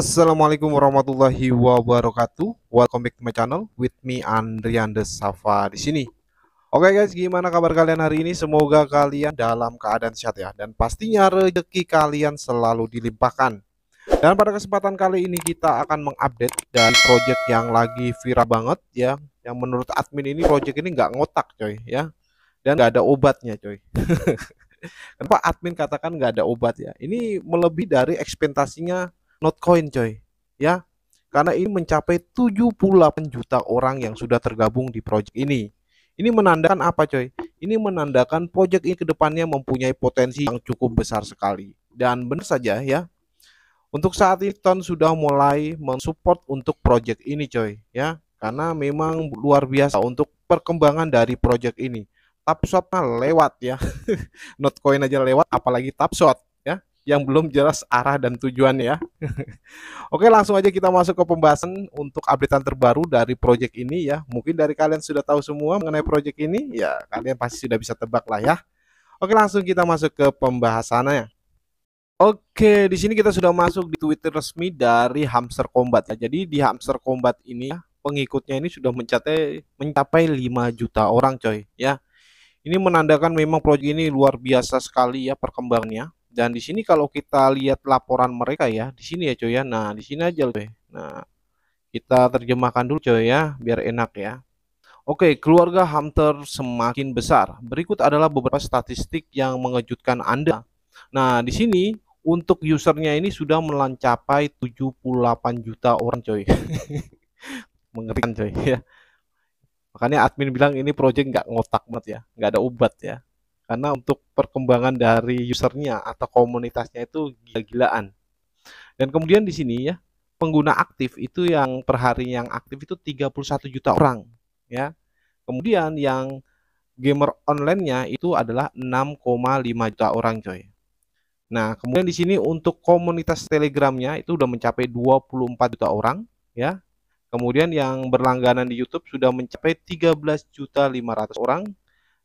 Assalamualaikum warahmatullahi wabarakatuh. Welcome back to my channel with me Andrian the Safa di sini. Oke okay guys, gimana kabar kalian hari ini? Semoga kalian dalam keadaan sehat ya dan pastinya rezeki kalian selalu dilimpahkan. Dan pada kesempatan kali ini kita akan mengupdate dan project yang lagi viral banget ya, yang menurut admin ini project ini nggak ngotak coy ya. Dan nggak ada obatnya coy. Kenapa admin katakan nggak ada obat ya? Ini melebihi dari ekspektasinya Notcoin coy ya karena ini mencapai 78 juta orang yang sudah tergabung di project ini ini menandakan apa coy ini menandakan project ini kedepannya mempunyai potensi yang cukup besar sekali dan benar saja ya untuk saat ini Ton sudah mulai mensupport untuk project ini coy ya karena memang luar biasa untuk perkembangan dari project ini. Tapshotnya lewat ya. Notcoin aja lewat apalagi Tapshot yang belum jelas arah dan tujuan ya. Oke, langsung aja kita masuk ke pembahasan untuk update terbaru dari project ini ya. Mungkin dari kalian sudah tahu semua mengenai project ini, ya kalian pasti sudah bisa tebak lah ya. Oke, langsung kita masuk ke pembahasannya. Oke, di sini kita sudah masuk di Twitter resmi dari Hamster Combat ya. Jadi di Hamster Combat ini ya, pengikutnya ini sudah mencapai mencapai 5 juta orang coy ya. Ini menandakan memang proyek ini luar biasa sekali ya perkembangannya dan di sini kalau kita lihat laporan mereka ya, di sini ya coy ya. Nah, di sini aja coy. Nah, kita terjemahkan dulu coy ya, biar enak ya. Oke, keluarga hamster semakin besar. Berikut adalah beberapa statistik yang mengejutkan Anda. Nah, di sini untuk usernya ini sudah puluh 78 juta orang coy. Mengerikan coy ya. Makanya admin bilang ini project nggak ngotak banget ya, nggak ada obat ya karena untuk perkembangan dari usernya atau komunitasnya itu gila-gilaan. Dan kemudian di sini ya, pengguna aktif itu yang per hari yang aktif itu 31 juta orang ya. Kemudian yang gamer online-nya itu adalah 6,5 juta orang coy. Nah, kemudian di sini untuk komunitas Telegram-nya itu sudah mencapai 24 juta orang ya. Kemudian yang berlangganan di YouTube sudah mencapai 13.500 orang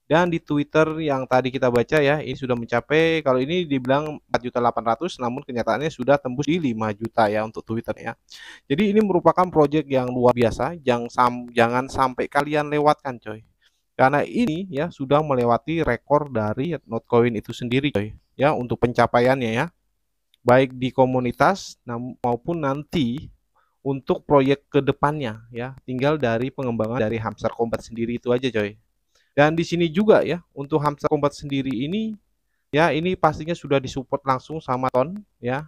dan di Twitter yang tadi kita baca ya, ini sudah mencapai kalau ini dibilang 4.800 namun kenyataannya sudah tembus di 5 juta ya untuk Twitter ya. Jadi ini merupakan project yang luar biasa, jangan sam jangan sampai kalian lewatkan coy. Karena ini ya sudah melewati rekor dari Notcoin itu sendiri coy ya untuk pencapaiannya ya. Baik di komunitas maupun nanti untuk proyek kedepannya ya tinggal dari pengembangan dari Hamster Combat sendiri itu aja coy dan di sini juga ya, untuk Hamster Combat sendiri ini, ya ini pastinya sudah disupport langsung sama Ton, ya.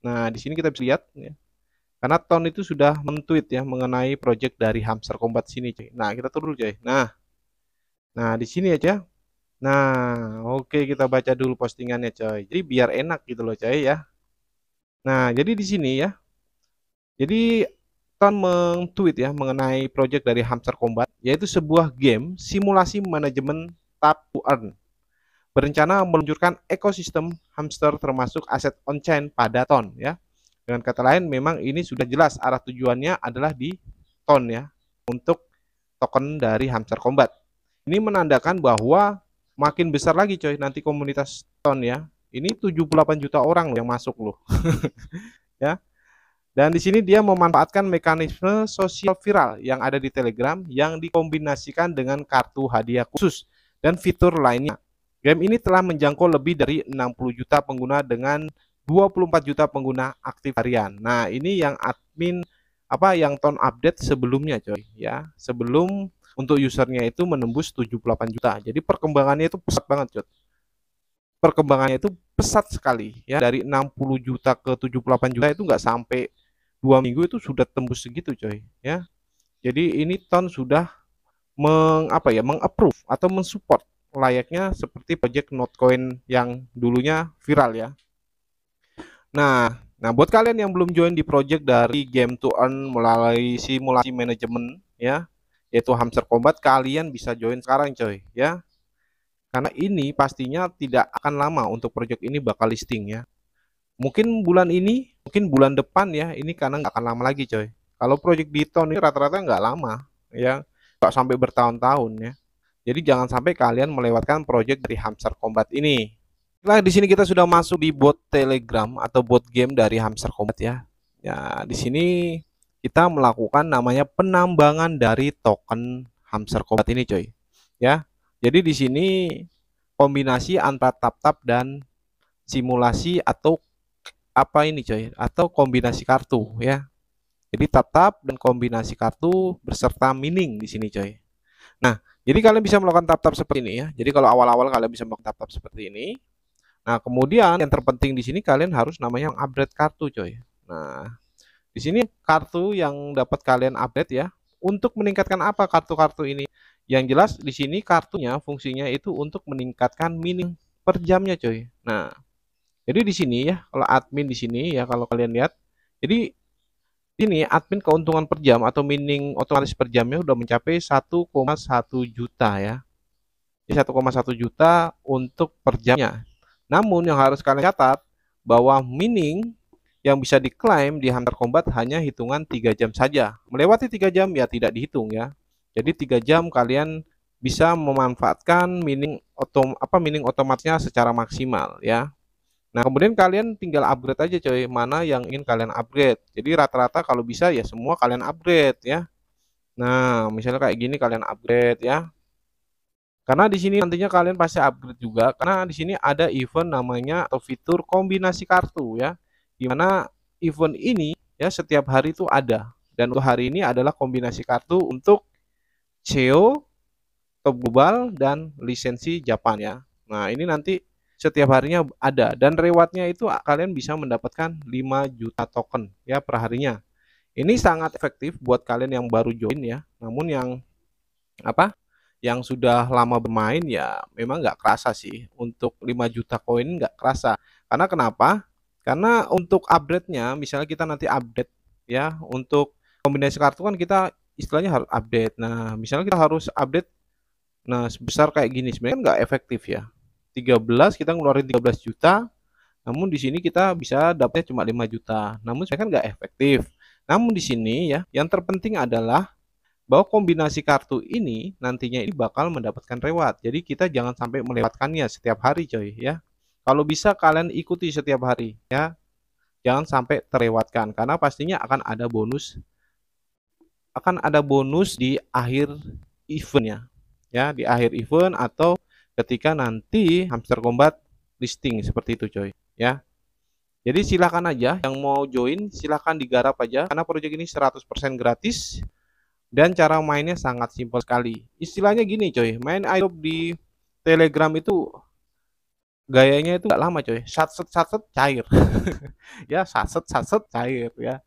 Nah, di sini kita bisa lihat, ya. Karena Ton itu sudah mentweet ya mengenai project dari Hamster Combat sini, cuy. Nah, kita turun dulu, cuy. Nah, nah di sini aja. Ya, nah, oke kita baca dulu postingannya, coy. Jadi biar enak gitu loh, coy ya. Nah, jadi di sini ya. Jadi akan mengtweet ya mengenai project dari Hamster Combat, yaitu sebuah game simulasi manajemen tap to earn. Berencana meluncurkan ekosistem hamster termasuk aset on-chain pada ton ya. Dengan kata lain memang ini sudah jelas arah tujuannya adalah di ton ya untuk token dari Hamster Combat. Ini menandakan bahwa makin besar lagi coy nanti komunitas ton ya. Ini 78 juta orang loh yang masuk loh. ya. Dan di sini dia memanfaatkan mekanisme sosial viral yang ada di Telegram yang dikombinasikan dengan kartu hadiah khusus dan fitur lainnya. Game ini telah menjangkau lebih dari 60 juta pengguna dengan 24 juta pengguna aktif harian. Nah, ini yang admin apa yang tahun update sebelumnya, coy, ya. Sebelum untuk usernya itu menembus 78 juta. Jadi perkembangannya itu pesat banget, coy. Perkembangannya itu pesat sekali ya dari 60 juta ke 78 juta itu nggak sampai dua minggu itu sudah tembus segitu coy ya jadi ini ton sudah mengapa ya mengapprove atau mensupport layaknya seperti project notcoin yang dulunya viral ya nah nah buat kalian yang belum join di project dari game to earn melalui simulasi manajemen ya yaitu hamster combat kalian bisa join sekarang coy ya karena ini pastinya tidak akan lama untuk project ini bakal listing ya mungkin bulan ini mungkin bulan depan ya ini karena nggak akan lama lagi coy kalau project di tahun ini rata-rata nggak lama ya nggak sampai bertahun-tahun ya jadi jangan sampai kalian melewatkan project dari Hamster Combat ini Nah, di sini kita sudah masuk di bot Telegram atau bot game dari Hamster Combat ya. Ya, di sini kita melakukan namanya penambangan dari token Hamster Combat ini, coy. Ya. Jadi di sini kombinasi antara tap-tap dan simulasi atau apa ini coy atau kombinasi kartu ya. Jadi tap-tap dan kombinasi kartu berserta mining di sini coy. Nah, jadi kalian bisa melakukan tap-tap seperti ini ya. Jadi kalau awal-awal kalian bisa melakukan tap-tap seperti ini. Nah, kemudian yang terpenting di sini kalian harus namanya upgrade kartu, coy. Nah, di sini kartu yang dapat kalian update ya. Untuk meningkatkan apa kartu-kartu ini? Yang jelas di sini kartunya fungsinya itu untuk meningkatkan mining per jamnya, coy. Nah, jadi di sini ya, kalau admin di sini ya kalau kalian lihat, jadi ini admin keuntungan per jam atau mining otomatis per jamnya udah mencapai 1,1 juta ya. koma 1,1 juta untuk per jamnya. Namun yang harus kalian catat bahwa mining yang bisa diklaim di Hunter Combat hanya hitungan 3 jam saja. Melewati 3 jam ya tidak dihitung ya. Jadi 3 jam kalian bisa memanfaatkan mining otom apa mining otomatisnya secara maksimal ya. Nah, kemudian kalian tinggal upgrade aja coy, mana yang ingin kalian upgrade. Jadi rata-rata kalau bisa ya semua kalian upgrade ya. Nah, misalnya kayak gini kalian upgrade ya. Karena di sini nantinya kalian pasti upgrade juga karena di sini ada event namanya atau fitur kombinasi kartu ya. Di mana event ini ya setiap hari itu ada. Dan untuk hari ini adalah kombinasi kartu untuk CEO, Top Global dan lisensi Japan ya. Nah, ini nanti setiap harinya ada dan rewardnya itu kalian bisa mendapatkan 5 juta token ya perharinya ini sangat efektif buat kalian yang baru join ya namun yang apa yang sudah lama bermain ya memang nggak kerasa sih untuk 5 juta koin nggak kerasa karena kenapa karena untuk update-nya misalnya kita nanti update ya untuk kombinasi kartu kan kita istilahnya harus update nah misalnya kita harus update nah sebesar kayak gini sebenarnya kan nggak efektif ya 13 kita ngeluarin 13 juta namun di sini kita bisa dapatnya cuma 5 juta namun saya kan nggak efektif namun di sini ya yang terpenting adalah bahwa kombinasi kartu ini nantinya ini bakal mendapatkan reward jadi kita jangan sampai melewatkannya setiap hari coy ya kalau bisa kalian ikuti setiap hari ya jangan sampai terlewatkan karena pastinya akan ada bonus akan ada bonus di akhir eventnya ya di akhir event atau ketika nanti hamster combat listing seperti itu coy ya jadi silahkan aja yang mau join silahkan digarap aja karena project ini 100% gratis dan cara mainnya sangat simpel sekali istilahnya gini coy main airdrop di telegram itu gayanya itu gak lama coy satset ya, satset cair ya satset satset cair ya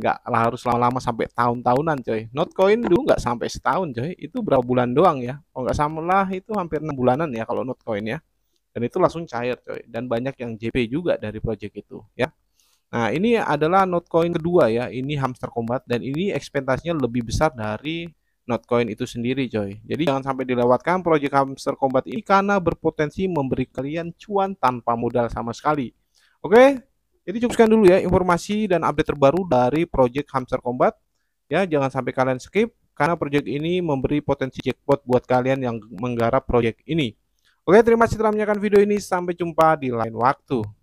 nggak harus lama-lama sampai tahun-tahunan coy not coin dulu nggak sampai setahun coy itu berapa bulan doang ya kalau oh, nggak samalah itu hampir enam bulanan ya kalau not coin ya dan itu langsung cair coy dan banyak yang JP juga dari project itu ya nah ini adalah not coin kedua ya ini hamster combat dan ini ekspektasinya lebih besar dari not coin itu sendiri coy jadi jangan sampai dilewatkan project hamster combat ini karena berpotensi memberi kalian cuan tanpa modal sama sekali oke jadi cukup sekian dulu ya informasi dan update terbaru dari Project Hamster Combat. Ya, jangan sampai kalian skip karena project ini memberi potensi jackpot buat kalian yang menggarap project ini. Oke, terima kasih telah menyaksikan video ini. Sampai jumpa di lain waktu.